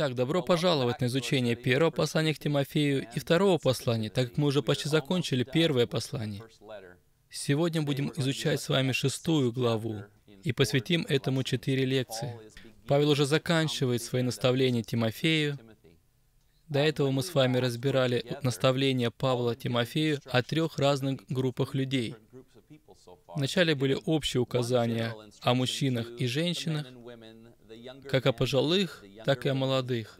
Итак, добро пожаловать на изучение первого послания к Тимофею и второго послания, так как мы уже почти закончили первое послание. Сегодня будем изучать с вами шестую главу и посвятим этому четыре лекции. Павел уже заканчивает свои наставления Тимофею. До этого мы с вами разбирали наставления Павла Тимофею о трех разных группах людей. Вначале были общие указания о мужчинах и женщинах, как о пожилых, так и о молодых.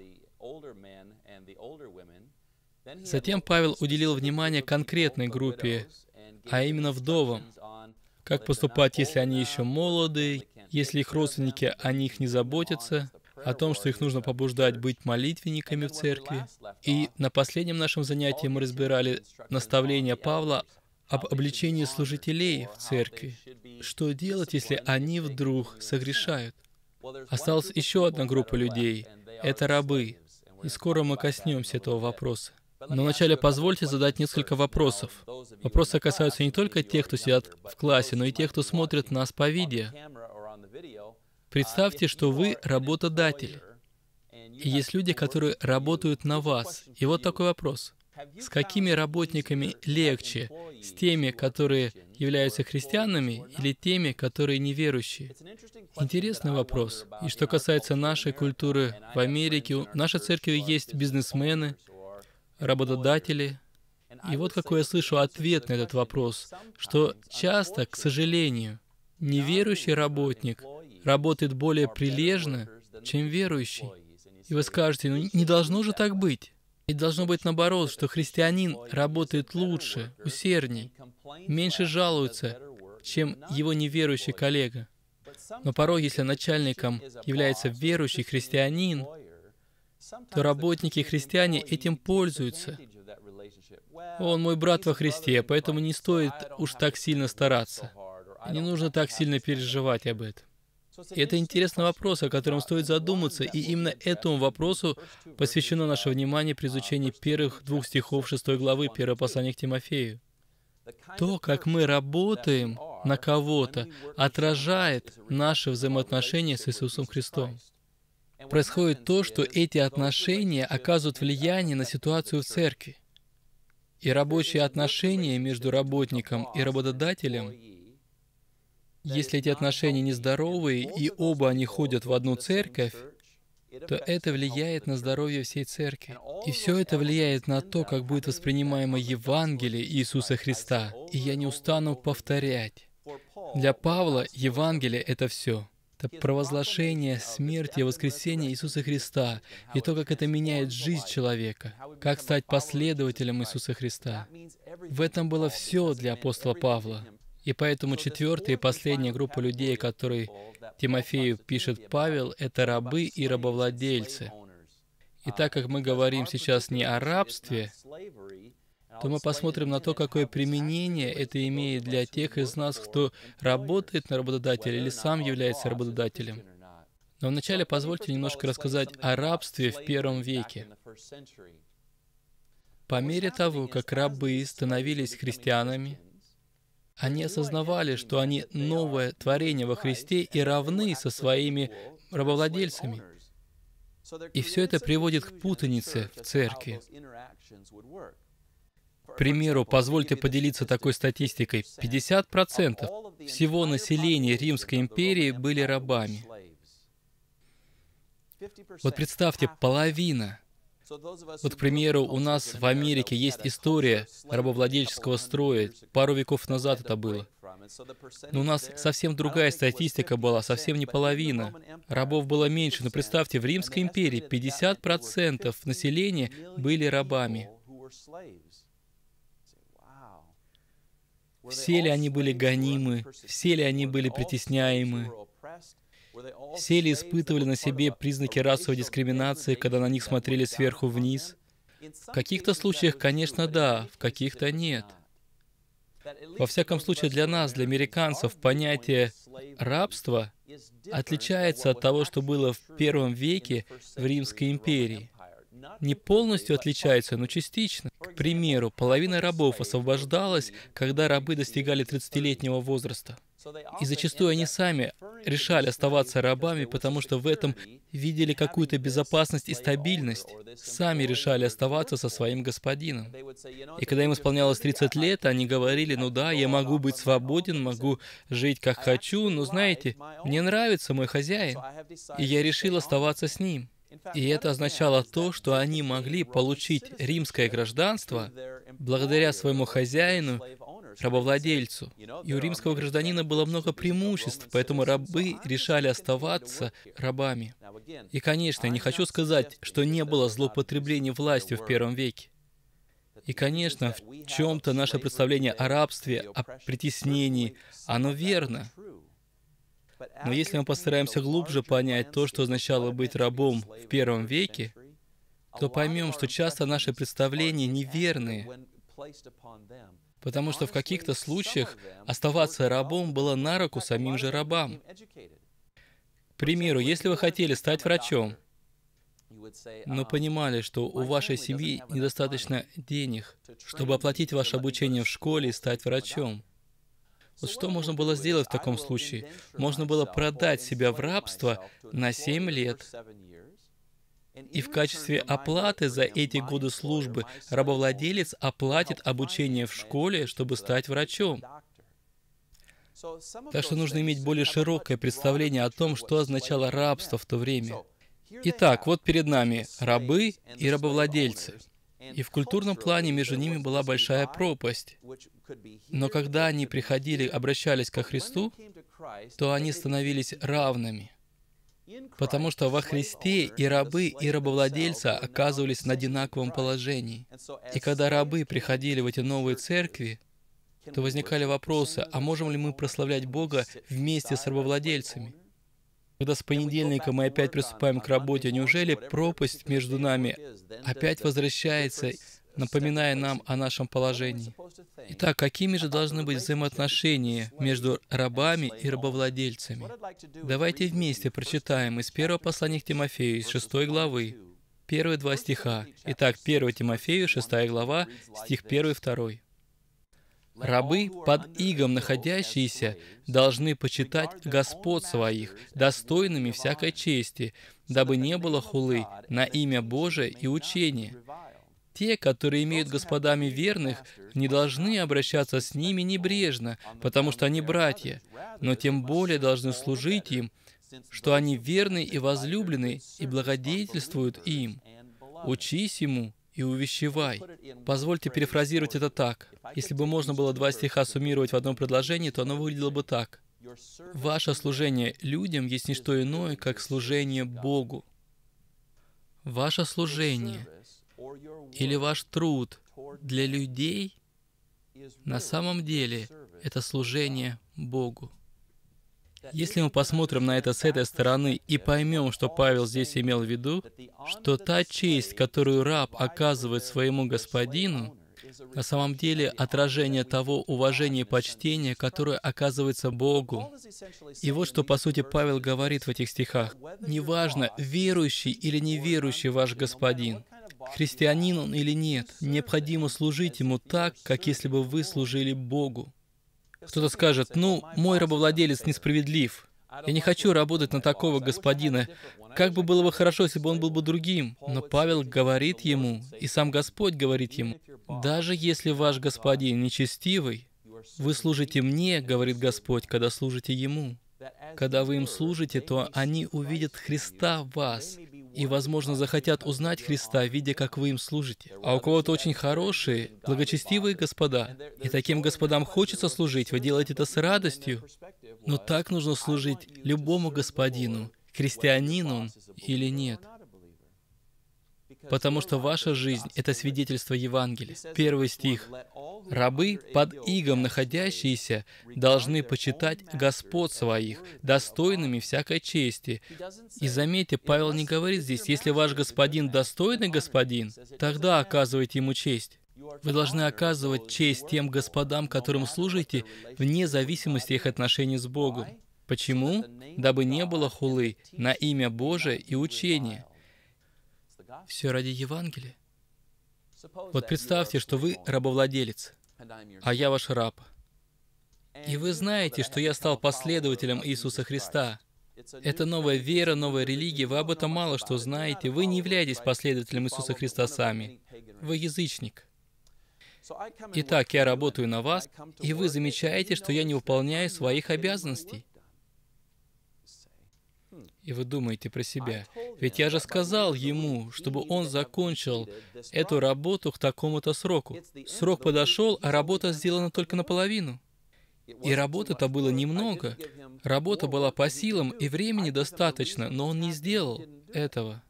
Затем Павел уделил внимание конкретной группе, а именно вдовам. Как поступать, если они еще молоды, если их родственники о них не заботятся, о том, что их нужно побуждать быть молитвенниками в церкви. И на последнем нашем занятии мы разбирали наставление Павла об обличении служителей в церкви. Что делать, если они вдруг согрешают? Осталась еще одна группа людей. Это рабы. И скоро мы коснемся этого вопроса. Но вначале позвольте задать несколько вопросов. Вопросы касаются не только тех, кто сидят в классе, но и тех, кто смотрит нас по видео. Представьте, что вы работодатель. И есть люди, которые работают на вас. И вот такой вопрос. С какими работниками легче? С теми, которые являются христианами, или теми, которые неверующие? Интересный вопрос. И что касается нашей культуры в Америке, у нашей церкви есть бизнесмены, работодатели. И вот какой я слышу ответ на этот вопрос, что часто, к сожалению, неверующий работник работает более прилежно, чем верующий. И вы скажете, ну не должно же так быть. И должно быть наоборот, что христианин работает лучше, усердней, меньше жалуется, чем его неверующий коллега. Но порой, если начальником является верующий христианин, то работники христиане этим пользуются. Он мой брат во Христе, поэтому не стоит уж так сильно стараться. Не нужно так сильно переживать об этом. Это интересный вопрос, о котором стоит задуматься, и именно этому вопросу посвящено наше внимание при изучении первых двух стихов шестой главы первого послания к Тимофею. То, как мы работаем на кого-то, отражает наши взаимоотношения с Иисусом Христом. Происходит то, что эти отношения оказывают влияние на ситуацию в церкви. И рабочие отношения между работником и работодателем если эти отношения нездоровые, и оба они ходят в одну церковь, то это влияет на здоровье всей церкви. И все это влияет на то, как будет воспринимаемо Евангелие Иисуса Христа. И я не устану повторять. Для Павла Евангелие — это все. Это провозглашение смерти и воскресения Иисуса Христа и то, как это меняет жизнь человека, как стать последователем Иисуса Христа. В этом было все для апостола Павла. И поэтому четвертая и последняя группа людей, которые Тимофею пишет Павел, это рабы и рабовладельцы. И так как мы говорим сейчас не о рабстве, то мы посмотрим на то, какое применение это имеет для тех из нас, кто работает на работодателя или сам является работодателем. Но вначале позвольте немножко рассказать о рабстве в первом веке. По мере того, как рабы становились христианами, они осознавали, что они новое творение во Христе и равны со своими рабовладельцами. И все это приводит к путанице в церкви. К примеру, позвольте поделиться такой статистикой. 50% всего населения Римской империи были рабами. Вот представьте, половина вот, к примеру, у нас в Америке есть история рабовладельческого строя. Пару веков назад это было. Но у нас совсем другая статистика была, совсем не половина. Рабов было меньше, но представьте, в Римской империи 50% населения были рабами. Все ли они были гонимы? Все ли они были притесняемы? Все ли испытывали на себе признаки расовой дискриминации, когда на них смотрели сверху вниз? В каких-то случаях, конечно, да, в каких-то нет. Во всяком случае, для нас, для американцев, понятие рабства отличается от того, что было в первом веке в Римской империи. Не полностью отличается, но частично. К примеру, половина рабов освобождалась, когда рабы достигали 30-летнего возраста. И зачастую они сами решали оставаться рабами, потому что в этом видели какую-то безопасность и стабильность. Сами решали оставаться со своим господином. И когда им исполнялось 30 лет, они говорили, ну да, я могу быть свободен, могу жить как хочу, но знаете, мне нравится мой хозяин, и я решил оставаться с ним. И это означало то, что они могли получить римское гражданство благодаря своему хозяину рабовладельцу. И у римского гражданина было много преимуществ, поэтому рабы решали оставаться рабами. И, конечно, я не хочу сказать, что не было злоупотребления властью в первом веке. И, конечно, в чем-то наше представление о рабстве, о притеснении, оно верно. Но если мы постараемся глубже понять то, что означало быть рабом в первом веке, то поймем, что часто наши представления неверные, Потому что в каких-то случаях оставаться рабом было на руку самим же рабам. К примеру, если вы хотели стать врачом, но понимали, что у вашей семьи недостаточно денег, чтобы оплатить ваше обучение в школе и стать врачом. Вот что можно было сделать в таком случае? Можно было продать себя в рабство на 7 лет и в качестве оплаты за эти годы службы рабовладелец оплатит обучение в школе, чтобы стать врачом. Так что нужно иметь более широкое представление о том, что означало рабство в то время. Итак, вот перед нами рабы и рабовладельцы. И в культурном плане между ними была большая пропасть. Но когда они приходили, обращались ко Христу, то они становились равными. Потому что во Христе и рабы, и рабовладельцы оказывались на одинаковом положении. И когда рабы приходили в эти новые церкви, то возникали вопросы, а можем ли мы прославлять Бога вместе с рабовладельцами? Когда с понедельника мы опять приступаем к работе, неужели пропасть между нами опять возвращается, напоминая нам о нашем положении. Итак, какими же должны быть взаимоотношения между рабами и рабовладельцами? Давайте вместе прочитаем из первого послания к Тимофею, из шестой главы, первые два стиха. Итак, 1 Тимофею, 6 глава, стих 1 и 2. Рабы, под игом находящиеся, должны почитать господ своих, достойными всякой чести, дабы не было хулы на имя Божие и учение, те, которые имеют господами верных, не должны обращаться с ними небрежно, потому что они братья, но тем более должны служить им, что они верны и возлюблены и благодетельствуют им. Учись ему и увещевай. Позвольте перефразировать это так. Если бы можно было два стиха суммировать в одном предложении, то оно выглядело бы так. Ваше служение людям есть не что иное, как служение Богу. Ваше служение или ваш труд для людей на самом деле это служение Богу. Если мы посмотрим на это с этой стороны и поймем, что Павел здесь имел в виду, что та честь, которую раб оказывает своему господину, на самом деле отражение того уважения и почтения, которое оказывается Богу. И вот что, по сути, Павел говорит в этих стихах. «Неважно, верующий или неверующий ваш Господин, христианин он или нет, необходимо служить ему так, как если бы вы служили Богу. Кто-то скажет, ну, мой рабовладелец несправедлив. Я не хочу работать на такого господина. Как бы было бы хорошо, если бы он был бы другим. Но Павел говорит ему, и сам Господь говорит ему, даже если ваш господин нечестивый, вы служите мне, говорит Господь, когда служите ему. Когда вы им служите, то они увидят Христа в вас, и, возможно, захотят узнать Христа, видя, как вы им служите. А у кого-то очень хорошие, благочестивые господа. И таким господам хочется служить, вы делаете это с радостью. Но так нужно служить любому господину, христианину или нет потому что ваша жизнь — это свидетельство Евангелия. Первый стих. «Рабы, под игом находящиеся, должны почитать господ своих, достойными всякой чести». И заметьте, Павел не говорит здесь, «Если ваш господин достойный господин, тогда оказывайте ему честь». Вы должны оказывать честь тем господам, которым служите, вне зависимости их отношений с Богом. Почему? Дабы не было хулы на имя Божие и учение. Все ради Евангелия. Вот представьте, что вы рабовладелец, а я ваш раб. И вы знаете, что я стал последователем Иисуса Христа. Это новая вера, новая религия, вы об этом мало что знаете. Вы не являетесь последователем Иисуса Христа сами. Вы язычник. Итак, я работаю на вас, и вы замечаете, что я не выполняю своих обязанностей и вы думаете про себя. Ведь я же сказал ему, чтобы он закончил эту работу к такому-то сроку. Срок подошел, а работа сделана только наполовину. И работы-то было немного. Работа была по силам, и времени достаточно, но он не сделал этого.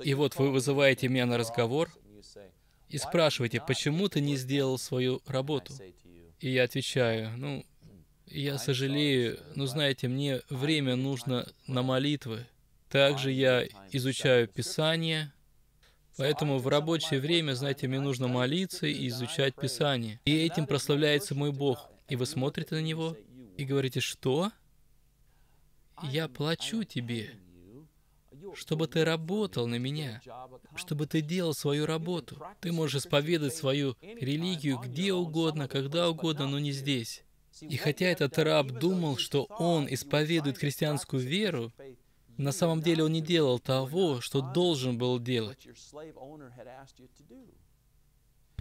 И вот вы вызываете меня на разговор и спрашиваете, почему ты не сделал свою работу? И я отвечаю, ну, я а сожалею, но знаете, мне а время нужно на молитвы. Также а я изучаю Писание, Поэтому в рабочее время, знаете, мне нужно молиться и изучать Писание. И этим прославляется мой Бог. И вы смотрите на Него и говорите, что? Я плачу тебе, чтобы ты работал на меня, чтобы ты делал свою работу. Ты можешь исповедать свою религию где угодно, когда угодно, но не здесь. И хотя этот раб думал, что он исповедует христианскую веру, на самом деле он не делал того, что должен был делать.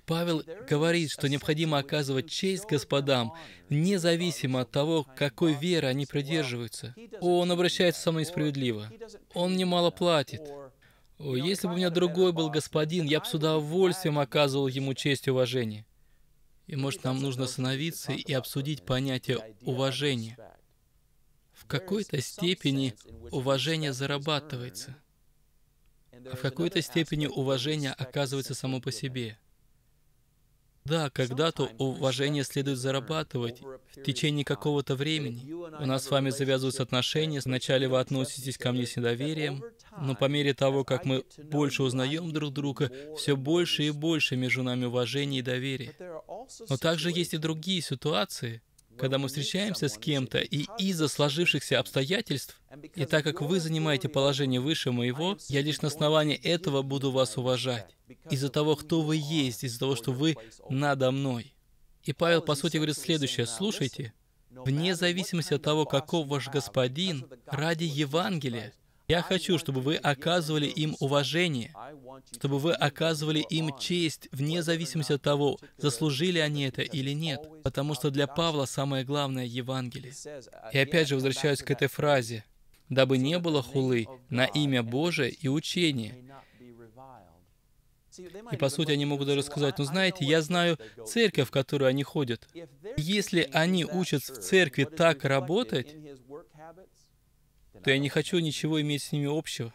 Павел говорит, что необходимо оказывать честь господам, независимо от того, какой веры они придерживаются. Он обращается со мной справедливо. Он мне мало платит. Если бы у меня другой был господин, я бы с удовольствием оказывал ему честь и уважение. И может нам нужно остановиться и обсудить понятие уважения. В какой-то степени уважение зарабатывается, а в какой-то степени уважение оказывается само по себе. Да, когда-то уважение следует зарабатывать в течение какого-то времени. У нас с вами завязываются отношения, сначала вы относитесь ко мне с недоверием, но по мере того, как мы больше узнаем друг друга, все больше и больше между нами уважения и доверия. Но также есть и другие ситуации, когда мы встречаемся с кем-то, и из-за сложившихся обстоятельств, и так как вы занимаете положение выше моего, я лишь на основании этого буду вас уважать. Из-за того, кто вы есть, из-за того, что вы надо мной. И Павел, по сути, говорит следующее. Слушайте, вне зависимости от того, каков ваш господин, ради Евангелия, я хочу, чтобы вы оказывали им уважение, чтобы вы оказывали им честь, вне зависимости от того, заслужили они это или нет. Потому что для Павла самое главное — Евангелие. И опять же возвращаюсь к этой фразе. «Дабы не было хулы на имя Божие и учение, и по сути они могут даже сказать, ну знаете, я знаю церковь, в которую они ходят. Если они учат в церкви так работать, то я не хочу ничего иметь с ними общего.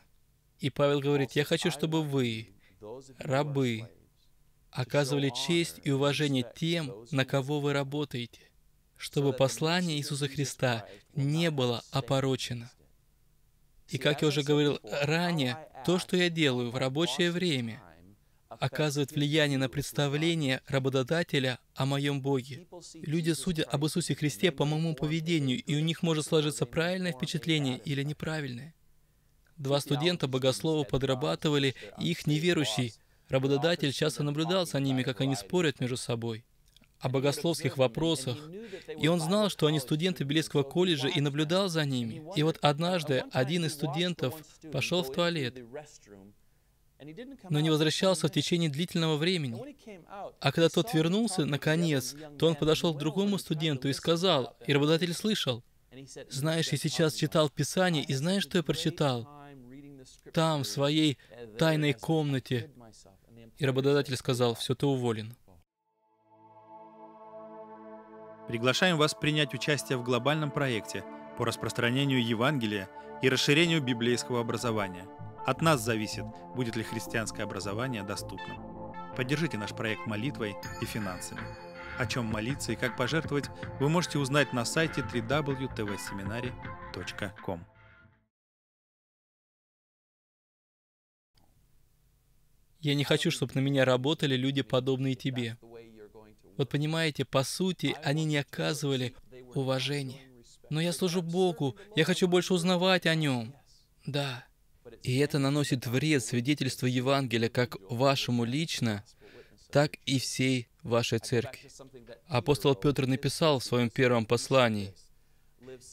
И Павел говорит, я хочу, чтобы вы, рабы, оказывали честь и уважение тем, на кого вы работаете, чтобы послание Иисуса Христа не было опорочено. И как я уже говорил ранее, то, что я делаю в рабочее время — оказывает влияние на представление работодателя о моем Боге. Люди судят об Иисусе Христе по моему поведению, и у них может сложиться правильное впечатление или неправильное. Два студента богослова подрабатывали, и их неверующий работодатель часто наблюдал за ними, как они спорят между собой о богословских вопросах. И он знал, что они студенты Библейского колледжа, и наблюдал за ними. И вот однажды один из студентов пошел в туалет, но не возвращался в течение длительного времени. А когда тот вернулся, наконец, то он подошел к другому студенту и сказал, и работодатель слышал, «Знаешь, я сейчас читал Писание, и знаешь, что я прочитал? Там, в своей тайной комнате». И работодатель сказал, «Все, ты уволен». Приглашаем вас принять участие в глобальном проекте по распространению Евангелия и расширению библейского образования – от нас зависит, будет ли христианское образование доступным. Поддержите наш проект молитвой и финансами. О чем молиться и как пожертвовать, вы можете узнать на сайте www.tvseminary.com. Я не хочу, чтобы на меня работали люди, подобные тебе. Вот понимаете, по сути, они не оказывали уважения. Но я служу Богу, я хочу больше узнавать о Нем. Да, и это наносит вред свидетельству Евангелия как вашему лично, так и всей вашей церкви. Апостол Петр написал в своем первом послании,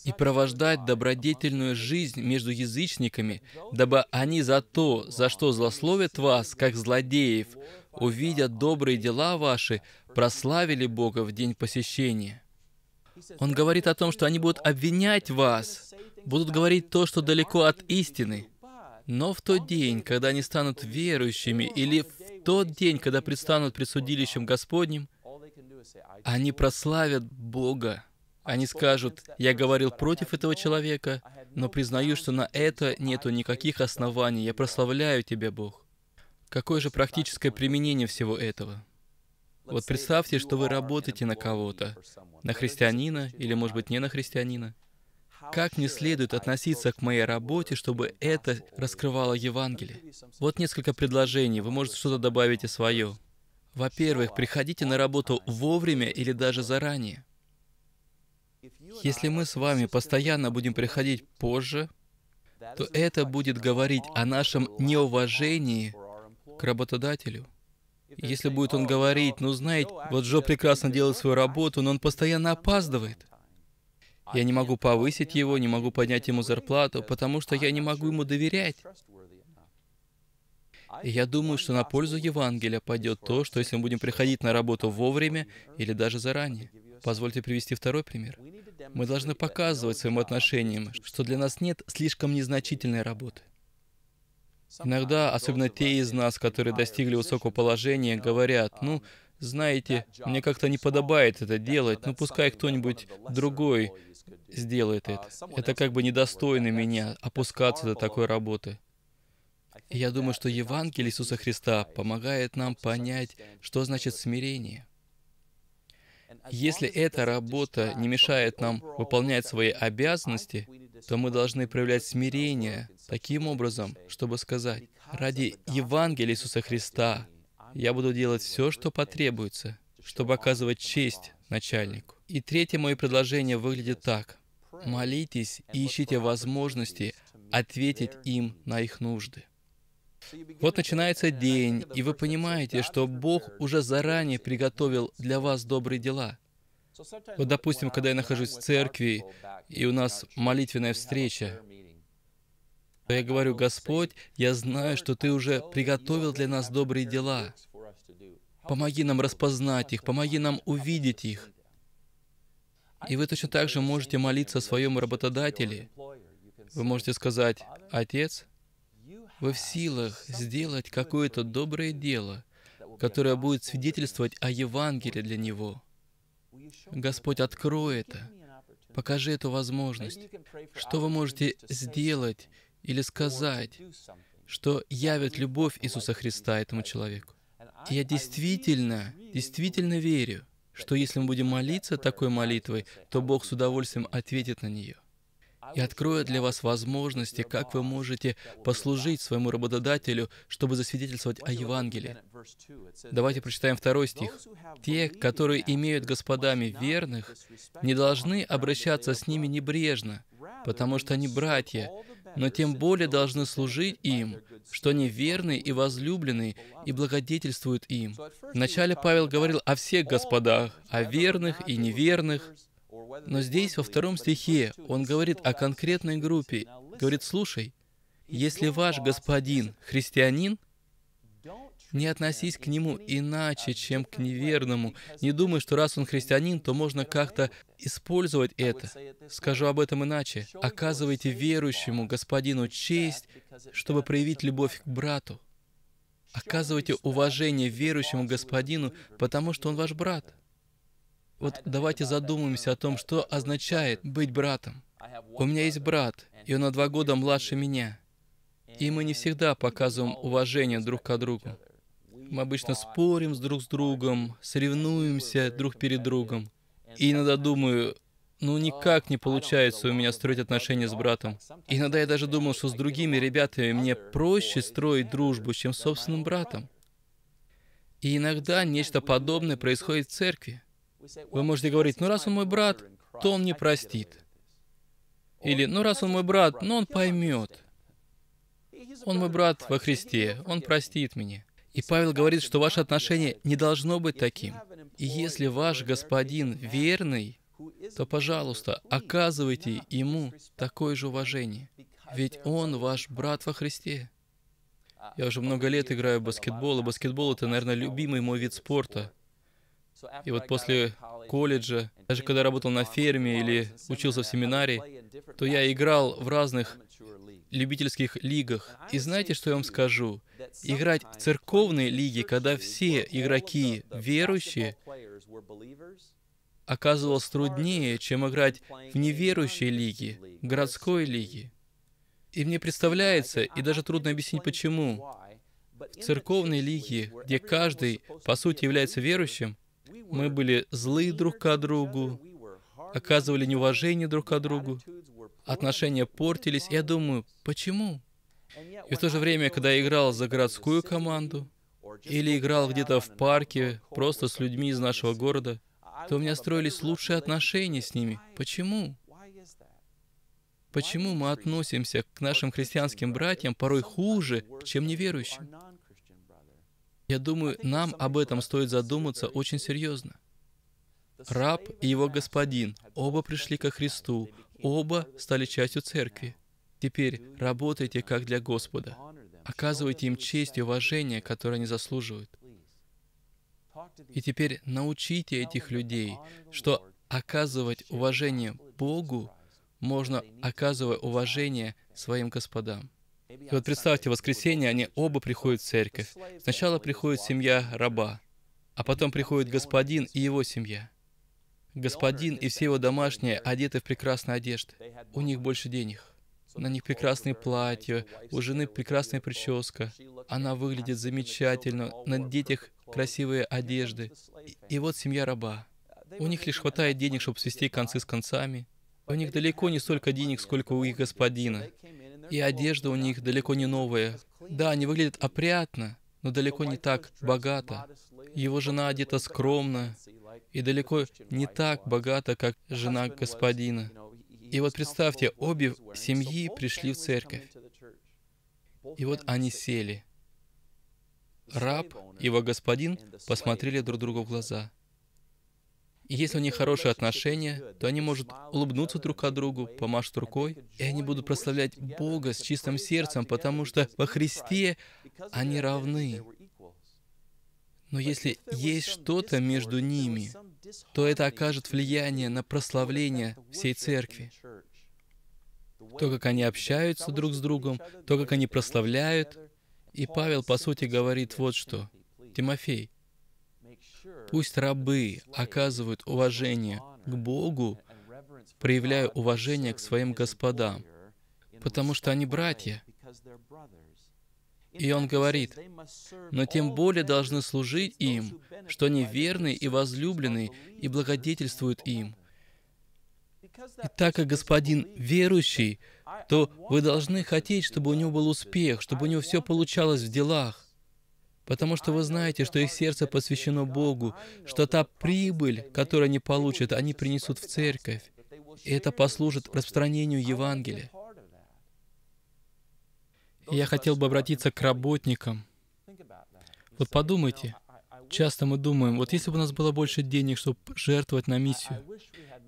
«И провождать добродетельную жизнь между язычниками, дабы они за то, за что злословят вас, как злодеев, увидя добрые дела ваши, прославили Бога в день посещения». Он говорит о том, что они будут обвинять вас, будут говорить то, что далеко от истины – но в тот день, когда они станут верующими, или в тот день, когда предстанут пред Господним, они прославят Бога. Они скажут, я говорил против этого человека, но признаю, что на это нету никаких оснований. Я прославляю Тебя, Бог. Какое же практическое применение всего этого? Вот представьте, что вы работаете на кого-то, на христианина или, может быть, не на христианина как не следует относиться к моей работе, чтобы это раскрывало Евангелие. Вот несколько предложений, вы можете что-то добавить и свое. Во-первых, приходите на работу вовремя или даже заранее. Если мы с вами постоянно будем приходить позже, то это будет говорить о нашем неуважении к работодателю. Если будет он говорить, ну знаете, вот Джо прекрасно делает свою работу, но он постоянно опаздывает. Я не могу повысить его, не могу поднять ему зарплату, потому что я не могу ему доверять. И я думаю, что на пользу Евангелия пойдет то, что если мы будем приходить на работу вовремя или даже заранее. Позвольте привести второй пример. Мы должны показывать своим отношениям, что для нас нет слишком незначительной работы. Иногда, особенно те из нас, которые достигли высокого положения, говорят, ну, знаете, мне как-то не подобает это делать, ну пускай кто-нибудь другой сделает это. Это как бы недостойно меня опускаться до такой работы. я думаю, что Евангелие Иисуса Христа помогает нам понять, что значит смирение. Если эта работа не мешает нам выполнять свои обязанности, то мы должны проявлять смирение таким образом, чтобы сказать, ради Евангелия Иисуса Христа я буду делать все, что потребуется, чтобы оказывать честь начальнику. И третье мое предложение выглядит так. Молитесь и ищите возможности ответить им на их нужды. Вот начинается день, и вы понимаете, что Бог уже заранее приготовил для вас добрые дела. Вот, допустим, когда я нахожусь в церкви, и у нас молитвенная встреча, то я говорю, «Господь, я знаю, что Ты уже приготовил для нас добрые дела. Помоги нам распознать их, помоги нам увидеть их. И вы точно так же можете молиться о своем работодателе. Вы можете сказать, «Отец, вы в силах сделать какое-то доброе дело, которое будет свидетельствовать о Евангелии для него. Господь, открой это. Покажи эту возможность. Что вы можете сделать или сказать, что явит любовь Иисуса Христа этому человеку? И я действительно, действительно верю, что если мы будем молиться такой молитвой, то Бог с удовольствием ответит на нее и откроет для вас возможности, как вы можете послужить своему работодателю, чтобы засвидетельствовать о Евангелии. Давайте прочитаем второй стих. «Те, которые имеют господами верных, не должны обращаться с ними небрежно, потому что они братья, но тем более должны служить им, что они верны и возлюблены и благодетельствуют им. Вначале Павел говорил о всех господах, о верных и неверных, но здесь, во втором стихе, он говорит о конкретной группе, говорит, слушай, если ваш господин христианин – не относись к нему иначе, чем к неверному. Не думай, что раз он христианин, то можно как-то использовать это. Скажу об этом иначе. Оказывайте верующему господину честь, чтобы проявить любовь к брату. Оказывайте уважение верующему господину, потому что он ваш брат. Вот давайте задумаемся о том, что означает быть братом. У меня есть брат, и он на два года младше меня. И мы не всегда показываем уважение друг к другу мы обычно спорим с друг с другом, соревнуемся друг перед другом. И иногда думаю, ну никак не получается у меня строить отношения с братом. И иногда я даже думал, что с другими ребятами мне проще строить дружбу, чем с собственным братом. И иногда нечто подобное происходит в церкви. Вы можете говорить, ну раз он мой брат, то он мне простит. Или, ну раз он мой брат, но ну, он поймет. Он мой брат во Христе, он простит меня. И Павел говорит, что ваше отношение не должно быть таким. И если ваш господин верный, то, пожалуйста, оказывайте ему такое же уважение. Ведь он ваш брат во Христе. Я уже много лет играю в баскетбол, и баскетбол — это, наверное, любимый мой вид спорта. И вот после колледжа, даже когда работал на ферме или учился в семинарии, то я играл в разных любительских лигах. И знаете, что я вам скажу? Играть в церковные лиги, когда все игроки верующие, оказывалось труднее, чем играть в неверующей лиге, городской лиге. И мне представляется, и даже трудно объяснить почему, в церковной лиге, где каждый, по сути, является верующим, мы были злы друг к другу, оказывали неуважение друг к другу, отношения портились. Я думаю, почему? И в то же время, когда я играл за городскую команду или играл где-то в парке просто с людьми из нашего города, то у меня строились лучшие отношения с ними. Почему? Почему мы относимся к нашим христианским братьям порой хуже, чем неверующим? Я думаю, нам об этом стоит задуматься очень серьезно. Раб и его господин оба пришли ко Христу, Оба стали частью церкви. Теперь работайте как для Господа. Оказывайте им честь и уважение, которое они заслуживают. И теперь научите этих людей, что оказывать уважение Богу можно, оказывая уважение своим господам. И вот представьте, в воскресенье они оба приходят в церковь. Сначала приходит семья раба, а потом приходит господин и его семья. Господин и все его домашние одеты в прекрасные одежды. У них больше денег. На них прекрасные платья, у жены прекрасная прическа. Она выглядит замечательно, на детях красивые одежды. И, и вот семья раба. У них лишь хватает денег, чтобы свести концы с концами. У них далеко не столько денег, сколько у их господина. И одежда у них далеко не новая. Да, они выглядят опрятно, но далеко не так богато. Его жена одета скромно, и далеко не так богата, как жена господина. И вот представьте, обе семьи пришли в церковь. И вот они сели. Раб и его господин посмотрели друг другу в глаза. И если у них хорошие отношения, то они могут улыбнуться друг от другу, помашут рукой, и они будут прославлять Бога с чистым сердцем, потому что во Христе они равны. Но если есть что-то между ними, то это окажет влияние на прославление всей церкви. То, как они общаются друг с другом, то, как они прославляют. И Павел, по сути, говорит вот что. Тимофей, пусть рабы оказывают уважение к Богу, проявляя уважение к своим господам, потому что они братья. И он говорит, «Но тем более должны служить им, что они верны и возлюблены и благодетельствуют им». И так как Господин верующий, то вы должны хотеть, чтобы у него был успех, чтобы у него все получалось в делах. Потому что вы знаете, что их сердце посвящено Богу, что та прибыль, которую они получат, они принесут в церковь. И это послужит распространению Евангелия я хотел бы обратиться к работникам. Вот подумайте, часто мы думаем, вот если бы у нас было больше денег, чтобы жертвовать на миссию,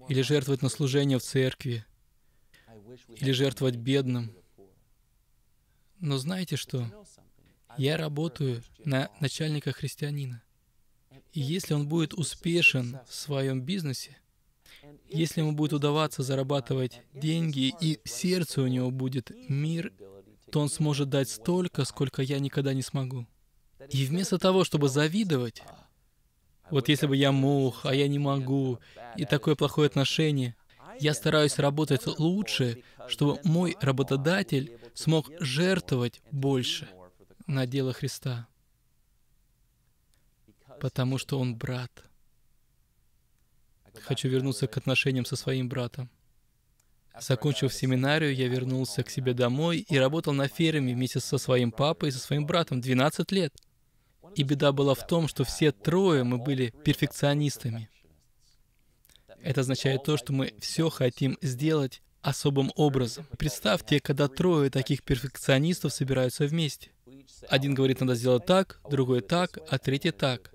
или жертвовать на служение в церкви, или жертвовать бедным. Но знаете что? Я работаю на начальника христианина. И если он будет успешен в своем бизнесе, если ему будет удаваться зарабатывать деньги, и сердце у него будет мир то Он сможет дать столько, сколько я никогда не смогу. И вместо того, чтобы завидовать, вот если бы я мог, а я не могу, и такое плохое отношение, я стараюсь работать лучше, чтобы мой работодатель смог жертвовать больше на дело Христа, потому что он брат. Хочу вернуться к отношениям со своим братом. Закончив семинарию, я вернулся к себе домой и работал на ферме вместе со своим папой и со своим братом 12 лет. И беда была в том, что все трое мы были перфекционистами. Это означает то, что мы все хотим сделать особым образом. Представьте, когда трое таких перфекционистов собираются вместе. Один говорит, надо сделать так, другой так, а третий так.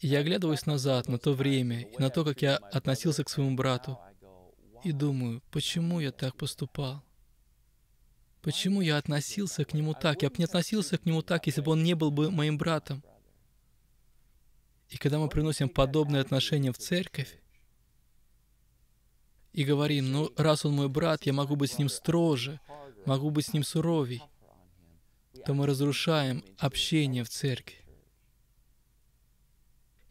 Я оглядываюсь назад на то время и на то, как я относился к своему брату, и думаю, почему я так поступал? Почему я относился к нему так? Я бы не относился к нему так, если бы он не был бы моим братом. И когда мы приносим подобное отношение в церковь и говорим, ну, раз он мой брат, я могу быть с ним строже, могу быть с ним суровей, то мы разрушаем общение в церкви.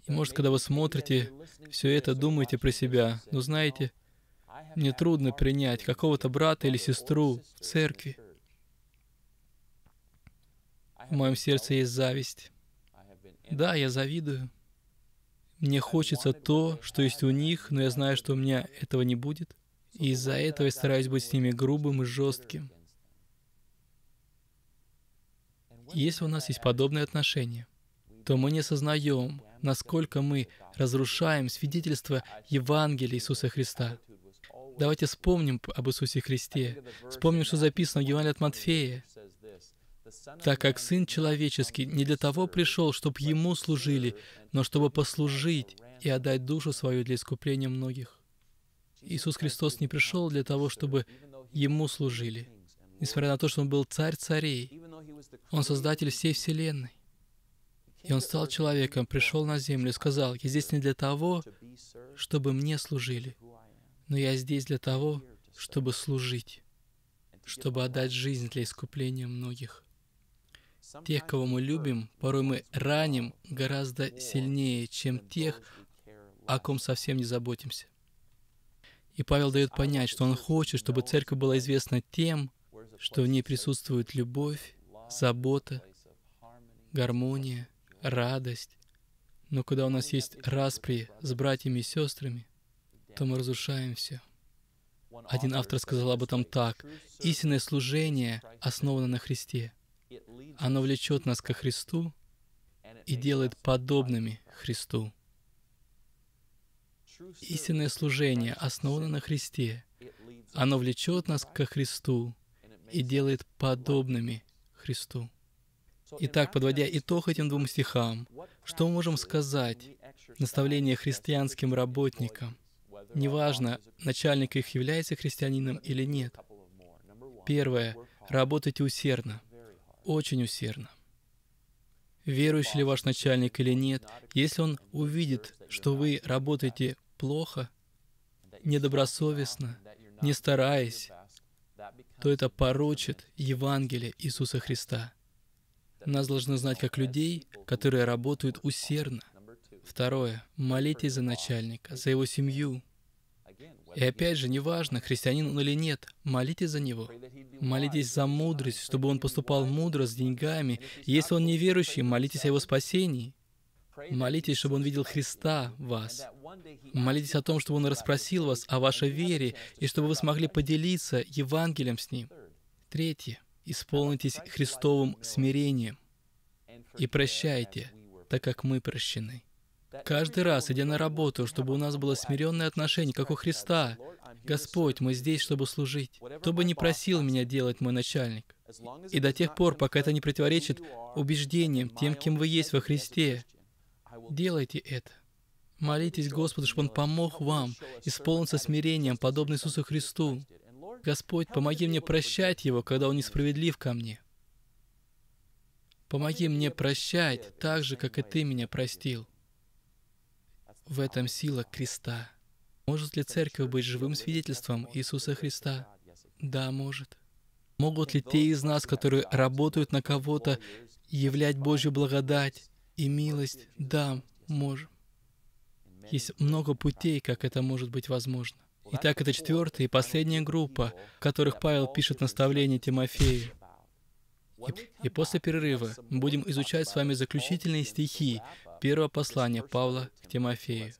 И может, когда вы смотрите все это, думаете про себя, но «Ну, знаете, мне трудно принять какого-то брата или сестру в церкви. В моем сердце есть зависть. Да, я завидую. Мне хочется то, что есть у них, но я знаю, что у меня этого не будет. И из-за этого я стараюсь быть с ними грубым и жестким. если у нас есть подобные отношения, то мы не осознаем, насколько мы разрушаем свидетельство Евангелия Иисуса Христа. Давайте вспомним об Иисусе Христе. Вспомним, что записано в Евангелии от Матфея. Так как Сын Человеческий не для того пришел, чтобы Ему служили, но чтобы послужить и отдать душу свою для искупления многих. Иисус Христос не пришел для того, чтобы Ему служили. Несмотря на то, что Он был Царь царей, Он Создатель всей Вселенной. И Он стал человеком, пришел на землю и сказал, «Я здесь не для того, чтобы мне служили, но я здесь для того, чтобы служить, чтобы отдать жизнь для искупления многих. Тех, кого мы любим, порой мы раним гораздо сильнее, чем тех, о ком совсем не заботимся. И Павел дает понять, что он хочет, чтобы церковь была известна тем, что в ней присутствует любовь, забота, гармония, радость. Но когда у нас есть распри с братьями и сестрами – то мы разрушаем все. Один автор сказал об этом так. Истинное служение основано на Христе. Оно влечет нас ко Христу и делает подобными Христу. Истинное служение основано на Христе. Оно влечет нас ко Христу и делает подобными Христу. Итак, подводя итог этим двум стихам, что мы можем сказать наставление христианским работникам – Неважно, начальник их является христианином или нет. Первое. Работайте усердно. Очень усердно. Верующий ли ваш начальник или нет, если он увидит, что вы работаете плохо, недобросовестно, не стараясь, то это порочит Евангелие Иисуса Христа. Нас должны знать как людей, которые работают усердно. Второе. Молитесь за начальника, за его семью, и опять же, неважно, христианин он или нет, молитесь за него. Молитесь за мудрость, чтобы он поступал мудро с деньгами. Если он неверующий, молитесь о его спасении. Молитесь, чтобы он видел Христа в вас. Молитесь о том, чтобы он расспросил вас о вашей вере, и чтобы вы смогли поделиться Евангелием с ним. Третье. Исполнитесь Христовым смирением и прощайте, так как мы прощены. Каждый раз, идя на работу, чтобы у нас было смиренное отношение, как у Христа. Господь, мы здесь, чтобы служить. Кто бы ни просил меня делать мой начальник. И до тех пор, пока это не противоречит убеждениям, тем, кем вы есть во Христе, делайте это. Молитесь Господу, чтобы Он помог вам исполниться смирением, подобно Иисусу Христу. Господь, помоги мне прощать Его, когда Он несправедлив ко мне. Помоги мне прощать так же, как и Ты меня простил. В этом сила креста. Может ли церковь быть живым свидетельством Иисуса Христа? Да, может. Могут ли те из нас, которые работают на кого-то, являть Божью благодать и милость? Да, можем. Есть много путей, как это может быть возможно. Итак, это четвертая и последняя группа, в которых Павел пишет наставление Тимофею. И, и после перерыва мы будем изучать с вами заключительные стихи, Первое послание Павла к Тимофею.